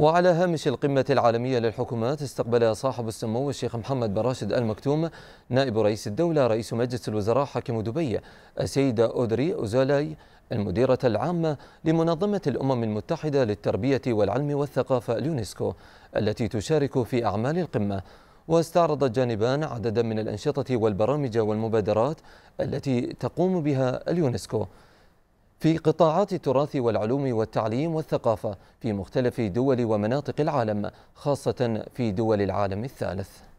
وعلى هامش القمة العالمية للحكومات استقبل صاحب السمو الشيخ محمد بن راشد المكتوم نائب رئيس الدولة رئيس مجلس الوزراء حاكم دبي السيدة أودري أوزالاي المديرة العامة لمنظمة الأمم المتحدة للتربية والعلم والثقافة اليونسكو التي تشارك في أعمال القمة واستعرض الجانبان عددا من الأنشطة والبرامج والمبادرات التي تقوم بها اليونسكو في قطاعات التراث والعلوم والتعليم والثقافة في مختلف دول ومناطق العالم خاصة في دول العالم الثالث